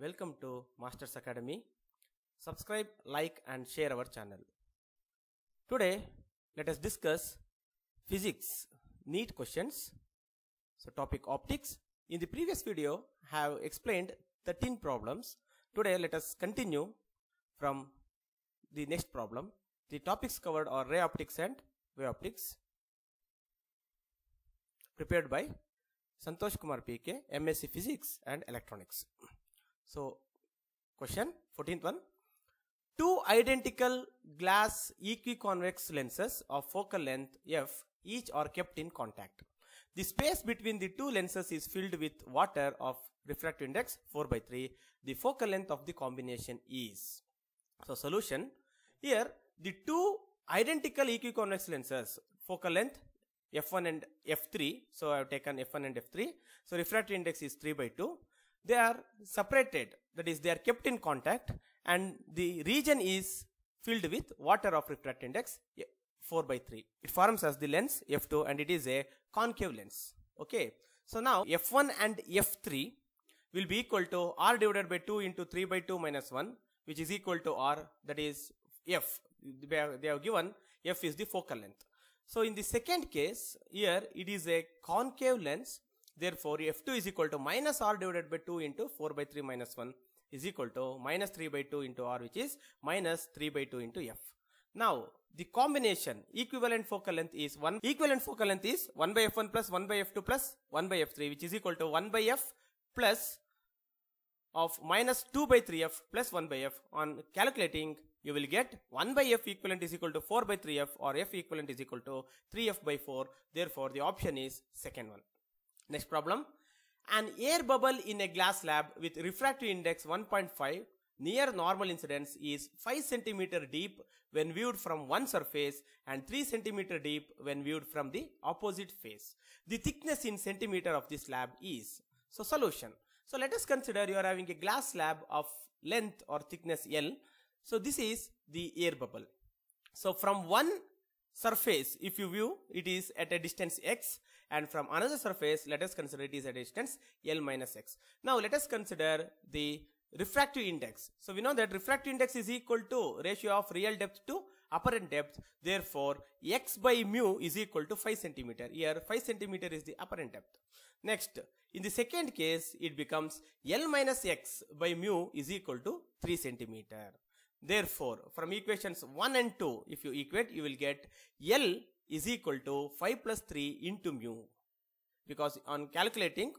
Welcome to Masters Academy. Subscribe, like and share our channel. Today, let us discuss physics neat questions. So topic optics. In the previous video, have explained 13 problems. Today, let us continue from the next problem. The topics covered are ray optics and wave optics. Prepared by Santosh Kumar PK, MSc Physics and Electronics. So question 14th one. Two identical glass equiconvex lenses of focal length f each are kept in contact. The space between the two lenses is filled with water of refractive index 4 by 3. The focal length of the combination is. So solution here the two identical equiconvex lenses focal length f1 and f3. So I have taken f1 and f3. So refractive index is 3 by 2 they are separated that is they are kept in contact and the region is filled with water of refract index 4 by 3. It forms as the lens F2 and it is a concave lens. Okay. So now F1 and F3 will be equal to R divided by 2 into 3 by 2 minus 1 which is equal to R that is F. They have given F is the focal length. So in the second case here it is a concave lens Therefore, F2 is equal to minus R divided by 2 into 4 by 3 minus 1 is equal to minus 3 by 2 into R which is minus 3 by 2 into F. Now, the combination equivalent focal length is 1. Equivalent focal length is 1 by F1 plus 1 by F2 plus 1 by F3 which is equal to 1 by F plus of minus 2 by 3F plus 1 by F. On calculating, you will get 1 by F equivalent is equal to 4 by 3F or F equivalent is equal to 3F by 4. Therefore, the option is second one. Next problem. An air bubble in a glass slab with refractive index 1.5 near normal incidence is 5 cm deep when viewed from one surface and 3 cm deep when viewed from the opposite face. The thickness in centimeter of this slab is. So solution. So let us consider you are having a glass slab of length or thickness L. So this is the air bubble. So from one surface, if you view, it is at a distance X and from another surface, let us consider it is a distance L minus x. Now let us consider the refractive index. So we know that refractive index is equal to ratio of real depth to apparent depth. Therefore, x by mu is equal to 5 centimeter. Here 5 centimeter is the apparent depth. Next, in the second case, it becomes L minus x by mu is equal to 3 centimeter. Therefore, from equations 1 and 2, if you equate, you will get L is equal to 5 plus 3 into mu. Because on calculating,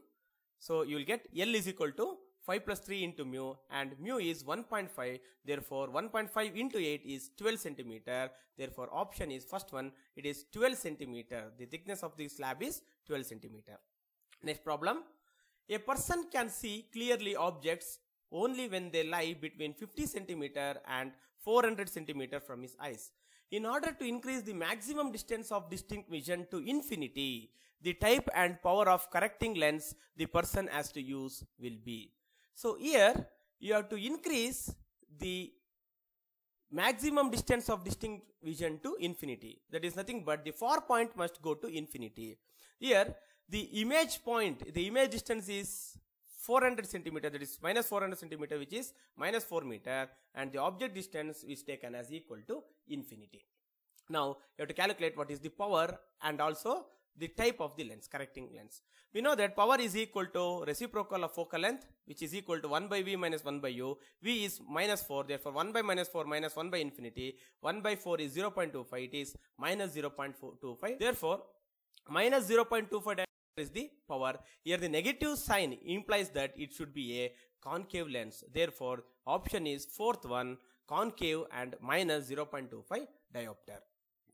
so you will get L is equal to 5 plus 3 into mu and mu is 1.5 therefore 1.5 into 8 is 12 centimeter therefore option is first one it is 12 centimeter the thickness of the slab is 12 centimeter next problem a person can see clearly objects only when they lie between 50 centimeter and 400 centimeter from his eyes in order to increase the maximum distance of distinct vision to infinity, the type and power of correcting lens the person has to use will be. So here you have to increase the maximum distance of distinct vision to infinity. That is nothing but the far point must go to infinity. Here the image point, the image distance is 400 centimeter that is minus 400 centimeter which is minus 4 meter and the object distance is taken as equal to infinity. Now you have to calculate what is the power and also the type of the lens, correcting lens. We know that power is equal to reciprocal of focal length which is equal to 1 by V minus 1 by U. V is minus 4 therefore 1 by minus 4 minus 1 by infinity. 1 by 4 is 0 0.25 it is minus 0 0.25 therefore minus 0 0.25 is the power. Here the negative sign implies that it should be a concave lens. Therefore, option is fourth one concave and minus 0.25 diopter.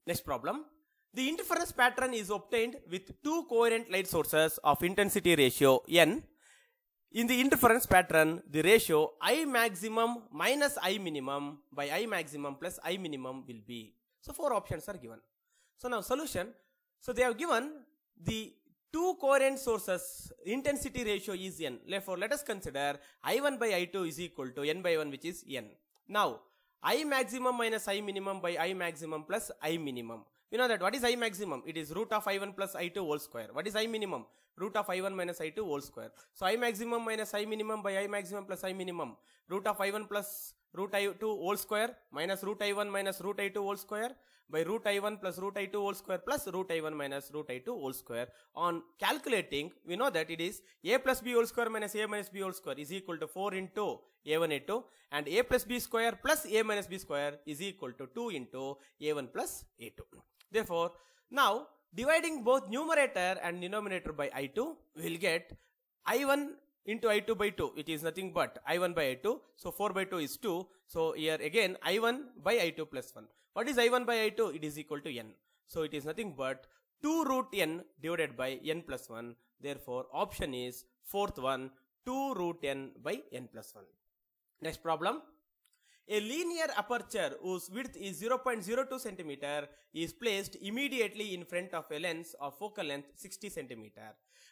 Next problem. The interference pattern is obtained with two coherent light sources of intensity ratio n. In the interference pattern, the ratio I maximum minus I minimum by I maximum plus I minimum will be. So, four options are given. So, now solution. So, they have given the two coherent sources intensity ratio is n. Therefore, let us consider I1 by I2 is equal to n by 1 which is n. Now, I maximum minus I minimum by I maximum plus I minimum. You know that what is I maximum? It is root of I1 plus I2 whole square. What is I minimum? Root of I1 minus I2 whole square. So I maximum minus I minimum by I maximum plus I minimum. Root of I1 plus root i2 whole square minus root i1 minus root i2 whole square by root i1 plus root i2 whole square plus root i1 minus root i2 whole square. On calculating, we know that it is a plus b whole square minus a minus b whole square is equal to 4 into a1 a2 and a plus b square plus a minus b square is equal to 2 into a1 plus a2. Therefore, now dividing both numerator and denominator by i2, we will get i1 into I2 by 2 which is nothing but I1 by I2. So 4 by 2 is 2. So here again I1 by I2 plus 1. What is I1 by I2? It is equal to n. So it is nothing but 2 root n divided by n plus 1. Therefore option is fourth one 2 root n by n plus 1. Next problem. A linear aperture whose width is 0.02 cm is placed immediately in front of a lens of focal length 60 cm.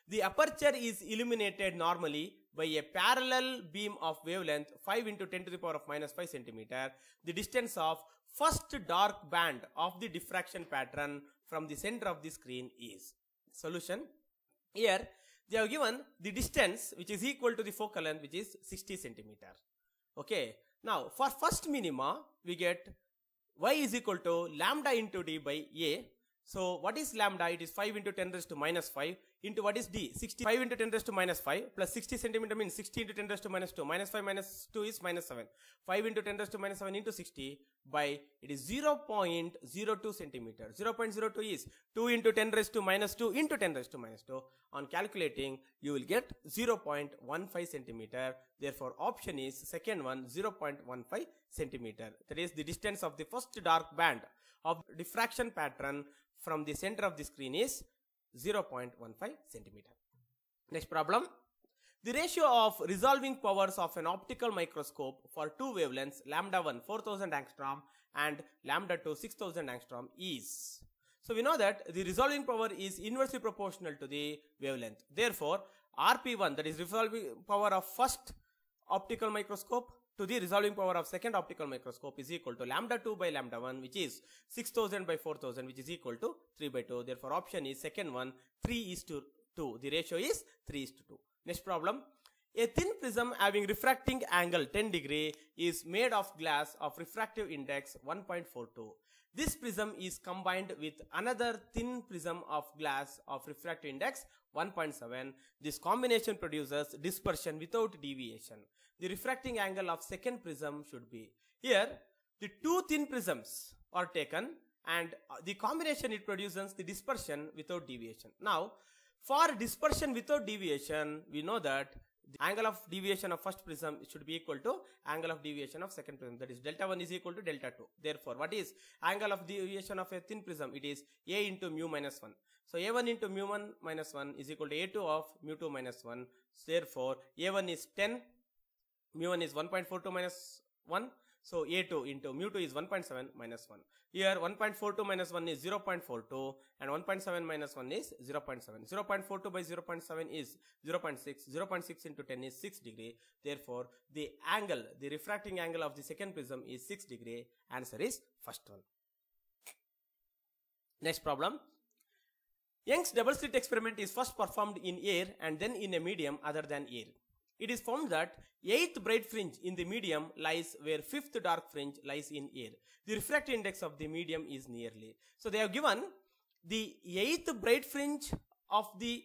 The aperture is illuminated normally by a parallel beam of wavelength 5 into 10 to the power of minus 5 cm, the distance of first dark band of the diffraction pattern from the center of the screen is. Solution. Here, they have given the distance which is equal to the focal length which is 60 centimeter. Okay. Now, for first minima, we get y is equal to lambda into d by a so what is lambda? It is 5 into 10 raised to minus 5 into what is d? 65 into 10 raised to minus 5 plus 60 centimeter means 60 into 10 raised to minus 2. Minus 5 minus 2 is minus 7. 5 into 10 raised to minus 7 into 60 by it is 0 0.02 centimeter. 0 0.02 is 2 into 10 raised to minus 2 into 10 raised to minus 2. On calculating, you will get 0 0.15 centimeter. Therefore, option is second one 0 0.15 centimeter. That is the distance of the first dark band of diffraction pattern from the center of the screen is 0.15 centimeter. Next problem. The ratio of resolving powers of an optical microscope for two wavelengths lambda 1 4000 angstrom and lambda 2 6000 angstrom is. So we know that the resolving power is inversely proportional to the wavelength. Therefore, RP1 that is resolving power of first optical microscope to the resolving power of second optical microscope is equal to lambda 2 by lambda 1 which is 6000 by 4000 which is equal to 3 by 2. Therefore option is second one 3 is to 2. The ratio is 3 is to 2. Next problem. A thin prism having refracting angle 10 degree is made of glass of refractive index 1.42. This prism is combined with another thin prism of glass of refractive index 1.7. This combination produces dispersion without deviation the refracting angle of second prism should be. Here, the two thin prisms are taken and uh, the combination it produces the dispersion without deviation. Now, for dispersion without deviation, we know that the angle of deviation of first prism should be equal to angle of deviation of second prism. That is delta 1 is equal to delta 2. Therefore, what is angle of deviation of a thin prism? It is A into mu minus 1. So, A1 into mu 1 minus 1 is equal to A2 of mu 2 minus 1. So, therefore, A1 is 10 mu1 is 1.42 minus 1. So A2 into mu2 is 1.7 minus 1. Here 1.42 minus 1 is 0.42 and 1.7 minus 1 is 0.7. 0.42 by 0.7 is 0.6. 0.6 into 10 is 6 degree. Therefore, the angle, the refracting angle of the second prism is 6 degree. Answer is first one. Next problem. Young's double slit experiment is first performed in air and then in a medium other than air it is found that eighth bright fringe in the medium lies where fifth dark fringe lies in air. The refractive index of the medium is nearly. So they have given the eighth bright fringe of the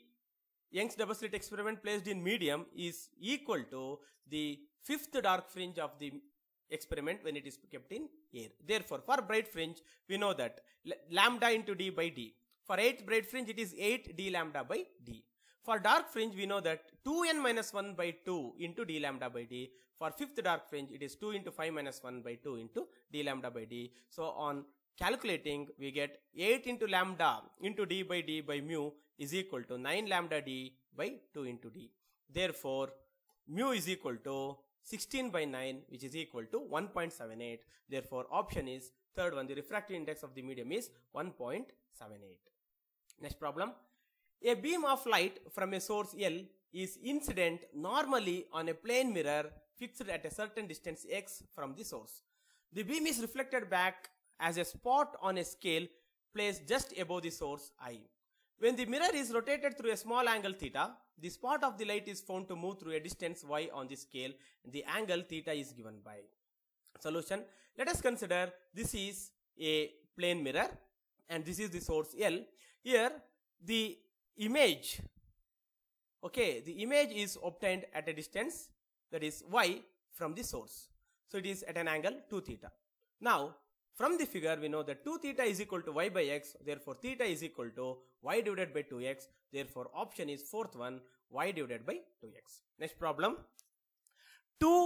Young's double slit experiment placed in medium is equal to the fifth dark fringe of the experiment when it is kept in air. Therefore, for bright fringe, we know that lambda into d by d. For eighth bright fringe, it is 8 d lambda by d. For dark fringe, we know that 2n minus 1 by 2 into d lambda by d. For fifth dark fringe, it is 2 into 5 minus 1 by 2 into d lambda by d. So on calculating, we get 8 into lambda into d by d by mu is equal to 9 lambda d by 2 into d. Therefore, mu is equal to 16 by 9 which is equal to 1.78 therefore option is third one the refractive index of the medium is 1.78 next problem a beam of light from a source L is incident normally on a plane mirror fixed at a certain distance x from the source. The beam is reflected back as a spot on a scale placed just above the source i. When the mirror is rotated through a small angle theta, the spot of the light is found to move through a distance y on the scale. The angle theta is given by solution. Let us consider this is a plane mirror and this is the source L. Here the image okay the image is obtained at a distance that is y from the source so it is at an angle 2 theta now from the figure we know that 2 theta is equal to y by x therefore theta is equal to y divided by 2x therefore option is fourth one y divided by 2x next problem two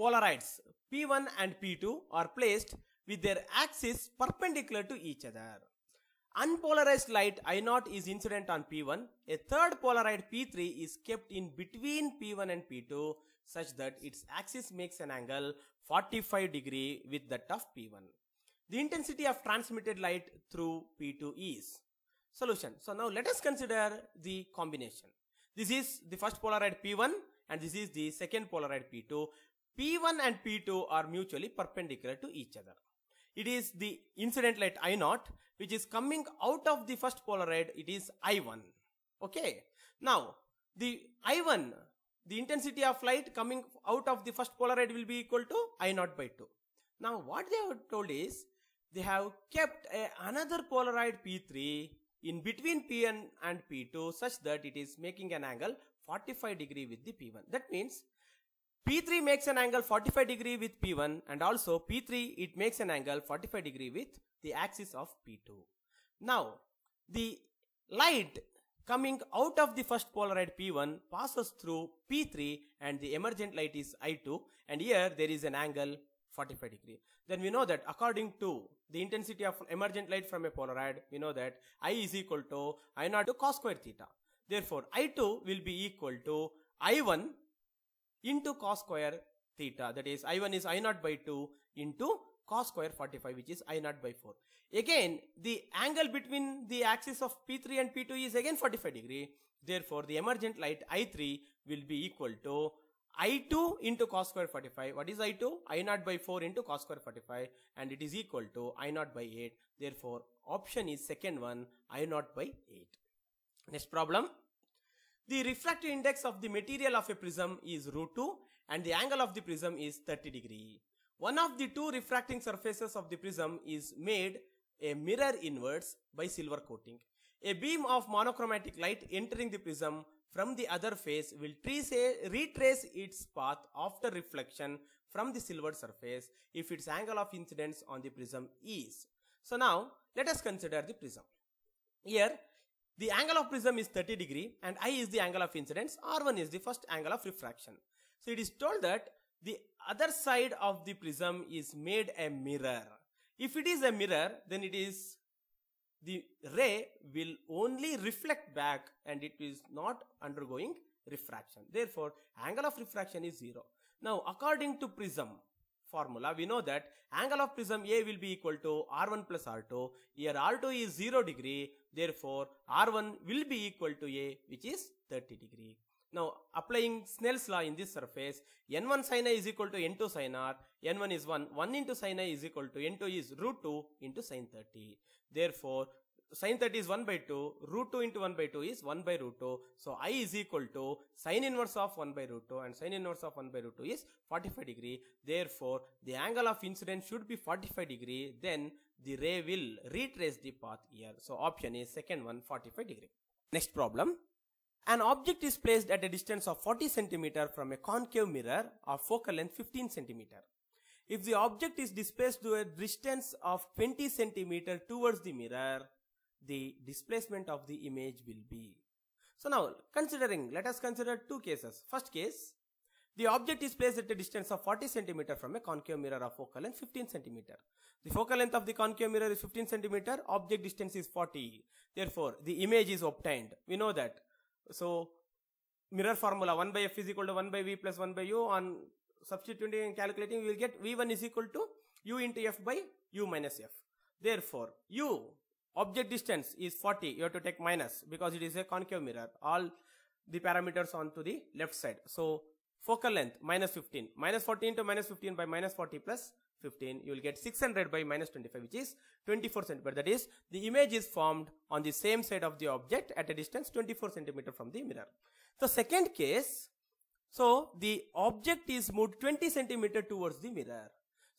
polarides p1 and p2 are placed with their axes perpendicular to each other Unpolarized light I0 is incident on P1. A third polaroid P3 is kept in between P1 and P2 such that its axis makes an angle 45 degree with that of P1. The intensity of transmitted light through P2 is solution. So now let us consider the combination. This is the first polaroid P1 and this is the second polaroid P2. P1 and P2 are mutually perpendicular to each other it is the incident light I0 which is coming out of the first Polaroid, it is I1. Okay. Now, the I1, the intensity of light coming out of the first Polaroid will be equal to I0 by 2. Now, what they have told is, they have kept a, another Polaroid P3 in between P1 and P2 such that it is making an angle 45 degree with the P1. That means P3 makes an angle 45 degree with P1 and also P3 it makes an angle 45 degree with the axis of P2. Now the light coming out of the first polaroid P1 passes through P3 and the emergent light is I2 and here there is an angle 45 degree. Then we know that according to the intensity of emergent light from a polaroid, we know that I is equal to I naught to cos square theta. Therefore, I2 will be equal to I1 into cos square theta that is I1 is I is I0 by 2 into cos square 45 which is I 0 by 4. Again the angle between the axis of P3 and P2 is again 45 degree therefore the emergent light I3 will be equal to I2 into cos square 45. What is I2? I I0 by 4 into cos square 45 and it is equal to I 0 by 8. Therefore option is second one I 0 by 8. Next problem. The refractive index of the material of a prism is root 2 and the angle of the prism is 30 degree. One of the two refracting surfaces of the prism is made a mirror inwards by silver coating. A beam of monochromatic light entering the prism from the other face will retrace its path after reflection from the silver surface if its angle of incidence on the prism is. So now let us consider the prism. Here the angle of prism is 30 degree and I is the angle of incidence, R1 is the first angle of refraction. So it is told that the other side of the prism is made a mirror. If it is a mirror, then it is the ray will only reflect back and it is not undergoing refraction. Therefore, angle of refraction is 0. Now, according to prism formula, we know that angle of prism A will be equal to R1 plus R2. Here R2 is 0 degree, Therefore, R1 will be equal to A which is 30 degree. Now, applying Snell's law in this surface, N1 sin i is equal to N2 sin R, N1 is 1, 1 into sin i is equal to N2 is root 2 into sin 30. Therefore, 30 that is 1 by 2, root 2 into 1 by 2 is 1 by root 2. So I is equal to sine inverse of 1 by root 2 and sine inverse of 1 by root 2 is 45 degree. Therefore, the angle of incidence should be 45 degree. Then the ray will retrace the path here. So option is second one 45 degree. Next problem. An object is placed at a distance of 40 centimeter from a concave mirror of focal length 15 centimeter. If the object is displaced to a distance of 20 centimeter towards the mirror, the displacement of the image will be. So now considering, let us consider two cases. First case, the object is placed at a distance of 40 cm from a concave mirror of focal length 15 cm. The focal length of the concave mirror is 15 cm, object distance is 40. Therefore, the image is obtained. We know that. So, mirror formula 1 by f is equal to 1 by v plus 1 by u on substituting and calculating we will get v1 is equal to u into f by u minus f. Therefore, u object distance is 40 you have to take minus because it is a concave mirror all the parameters on to the left side so focal length minus 15 minus 14 to minus 15 by minus 40 plus 15 you will get 600 by minus 25 which is 24 centimeter that is the image is formed on the same side of the object at a distance 24 centimeter from the mirror the second case so the object is moved 20 centimeter towards the mirror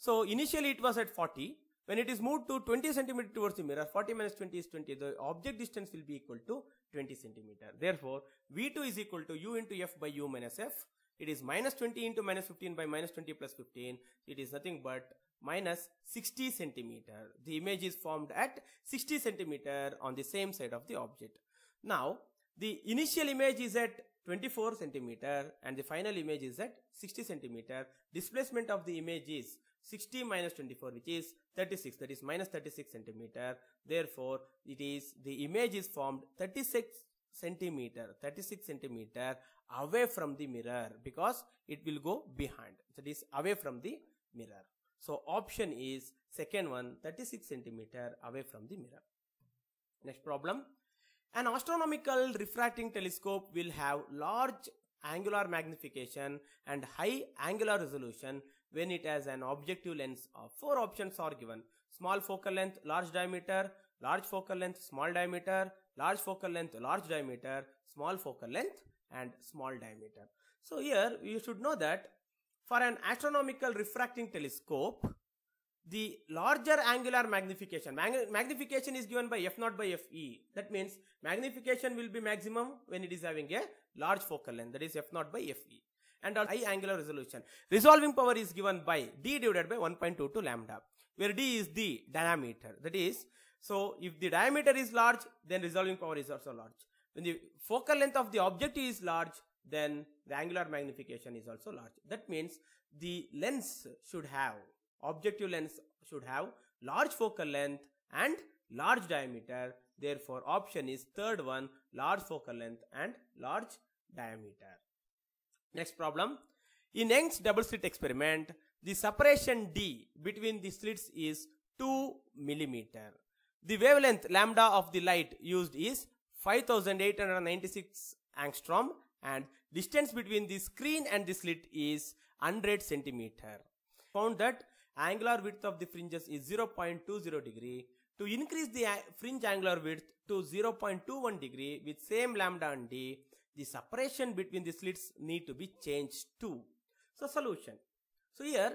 so initially it was at 40 when it is moved to 20 centimeter towards the mirror, 40 minus 20 is 20. The object distance will be equal to 20 centimeter. Therefore, V2 is equal to U into F by U minus F. It is minus 20 into minus 15 by minus 20 plus 15. It is nothing but minus 60 centimeter. The image is formed at 60 centimeter on the same side of the object. Now, the initial image is at 24 centimeter and the final image is at 60 centimeter. Displacement of the image is 60 minus 24 which is 36 that is minus 36 centimeter therefore it is the image is formed 36 centimeter 36 centimeter away from the mirror because it will go behind that is away from the mirror so option is second one 36 centimeter away from the mirror next problem an astronomical refracting telescope will have large angular magnification and high angular resolution when it has an objective lens of four options are given small focal length large diameter large focal length small diameter large focal length large diameter small focal length and small diameter so here you should know that for an astronomical refracting telescope the larger angular magnification mag magnification is given by f not by fe that means magnification will be maximum when it is having a large focal length that is f0 by fe and high angular resolution. Resolving power is given by d divided by 1.22 lambda where d is the diameter that is so if the diameter is large then resolving power is also large. When the focal length of the object is large then the angular magnification is also large. That means the lens should have objective lens should have large focal length and large diameter therefore option is third one large focal length and large diameter. Next problem. In Young's double slit experiment, the separation D between the slits is 2 millimeter. The wavelength lambda of the light used is 5896 angstrom and distance between the screen and the slit is 100 centimeter. Found that angular width of the fringes is 0.20 degree. To increase the fringe angular width to 0.21 degree with same lambda and d, the separation between the slits need to be changed too. So solution. So here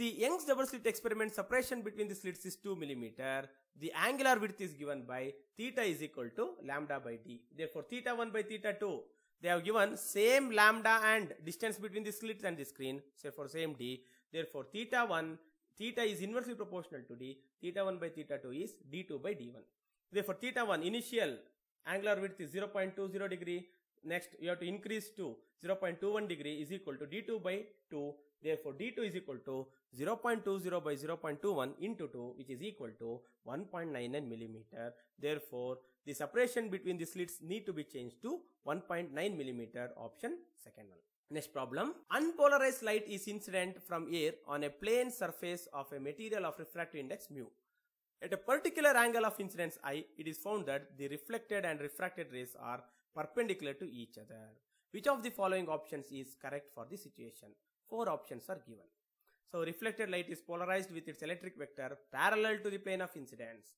the Young's double slit experiment separation between the slits is 2 millimeter. The angular width is given by theta is equal to lambda by d. Therefore theta 1 by theta 2 they have given same lambda and distance between the slits and the screen say for same d. Therefore theta 1 theta is inversely proportional to d. Theta 1 by theta 2 is d2 by d1. Therefore theta 1 initial angular width is 0.20 degree Next, you have to increase to 0.21 degree is equal to d2 by 2. Therefore, d2 is equal to 0.20 by 0.21 into 2 which is equal to 1.99 millimeter. Therefore, the separation between the slits need to be changed to 1.9 millimeter option second one. Next problem. Unpolarized light is incident from air on a plane surface of a material of refractive index mu. At a particular angle of incidence i, it is found that the reflected and refracted rays are perpendicular to each other. Which of the following options is correct for the situation? Four options are given. So reflected light is polarized with its electric vector parallel to the plane of incidence.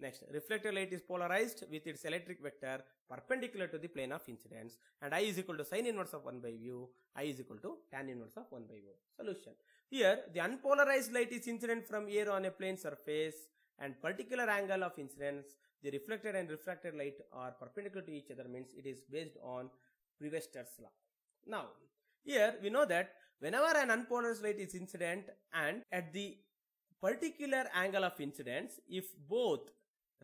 Next, reflected light is polarized with its electric vector perpendicular to the plane of incidence and I is equal to sine inverse of 1 by u, I is equal to tan inverse of 1 by u. Solution. Here, the unpolarized light is incident from air on a plane surface and particular angle of incidence the reflected and refracted light are perpendicular to each other means it is based on Brewster's law. Now, here we know that whenever an unpolarized light is incident and at the particular angle of incidence, if both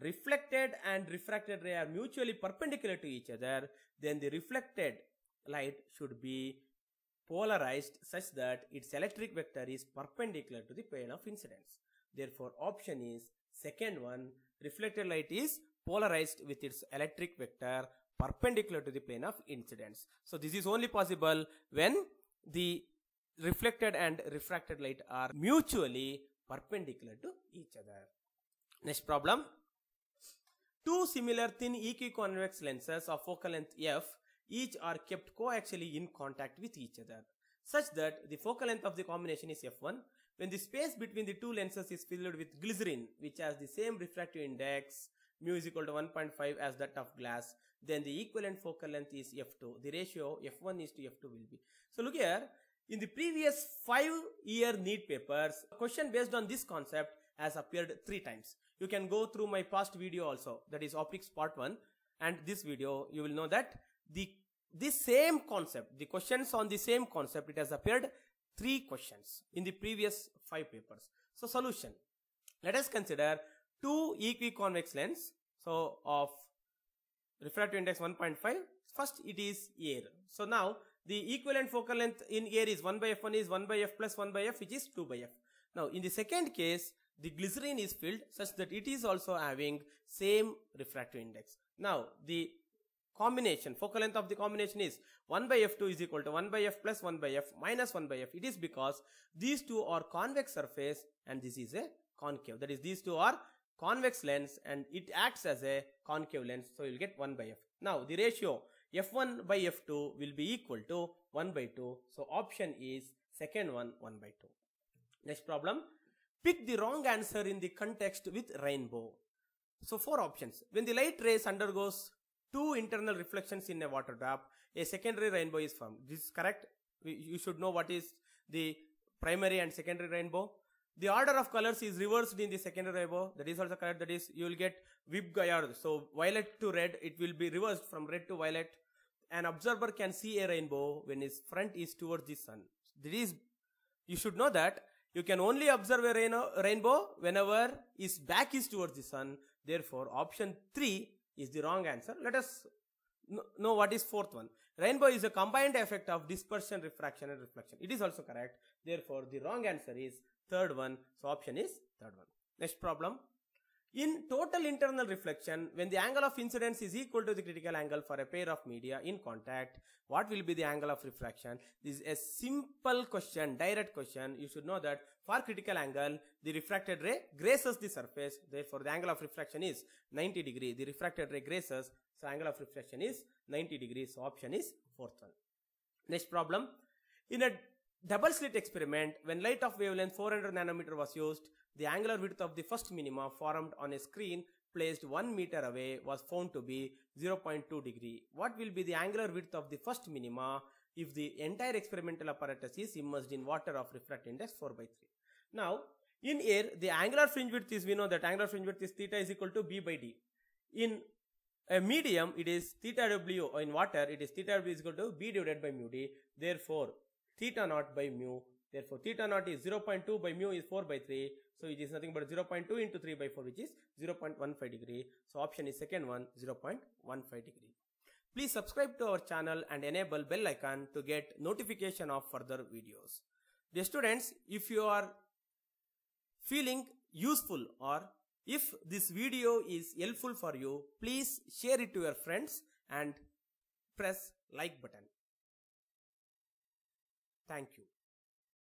reflected and refracted ray are mutually perpendicular to each other, then the reflected light should be polarized such that its electric vector is perpendicular to the plane of incidence. Therefore, option is second one reflected light is polarized with its electric vector perpendicular to the plane of incidence. So this is only possible when the reflected and refracted light are mutually perpendicular to each other. Next problem. Two similar thin equiconvex lenses of focal length f each are kept coaxially in contact with each other such that the focal length of the combination is f1 when the space between the two lenses is filled with glycerin, which has the same refractive index, mu is equal to 1.5 as that of glass, then the equivalent focal length is f2. The ratio f1 is to f2 will be. So look here, in the previous five-year NEET papers, a question based on this concept has appeared three times. You can go through my past video also, that is optics part 1 and this video, you will know that the the same concept, the questions on the same concept, it has appeared three questions in the previous five papers. So solution. Let us consider two equiconvex lens. So of refractive index 1.5. First it is air. So now the equivalent focal length in air is 1 by f1 is 1 by f plus 1 by f which is 2 by f. Now in the second case the glycerin is filled such that it is also having same refractive index. Now the combination focal length of the combination is 1 by f2 is equal to 1 by f plus 1 by f minus 1 by f it is because these two are convex surface and this is a concave that is these two are convex lens and it acts as a concave lens so you'll get 1 by f now the ratio f1 by f2 will be equal to 1 by 2 so option is second one 1 by 2 next problem pick the wrong answer in the context with rainbow so four options when the light rays undergoes two internal reflections in a water drop, a secondary rainbow is formed. This is correct. You should know what is the primary and secondary rainbow. The order of colors is reversed in the secondary rainbow. That is also correct. That is, you will get Vibgayard. So, violet to red, it will be reversed from red to violet. An observer can see a rainbow when his front is towards the sun. That is, you should know that you can only observe a rainbow whenever his back is towards the sun. Therefore, option 3 is the wrong answer. Let us know what is fourth one. Rainbow is a combined effect of dispersion, refraction and reflection. It is also correct. Therefore, the wrong answer is third one. So, option is third one. Next problem. In total internal reflection, when the angle of incidence is equal to the critical angle for a pair of media in contact, what will be the angle of refraction? This is a simple question, direct question. You should know that for critical angle, the refracted ray graces the surface. Therefore, the angle of refraction is 90 degree. The refracted ray graces. So, angle of refraction is 90 degrees. So, option is fourth one. Next problem. In a double slit experiment, when light of wavelength 400 nanometer was used, the angular width of the first minima formed on a screen placed 1 meter away was found to be 0.2 degree. What will be the angular width of the first minima if the entire experimental apparatus is immersed in water of refract index 4 by 3. Now, in air, the angular fringe width is, we know that angular fringe width is theta is equal to b by d. In a medium, it is theta w, or in water, it is theta w is equal to b divided by mu d. Therefore, theta naught by mu. Therefore, theta naught is 0.2 by mu is 4 by 3. So, it is nothing but 0.2 into 3 by 4, which is 0.15 degree. So, option is second one, 0.15 degree. Please subscribe to our channel and enable bell icon to get notification of further videos. Dear students, if you are feeling useful or if this video is helpful for you, please share it to your friends and press like button. Thank you.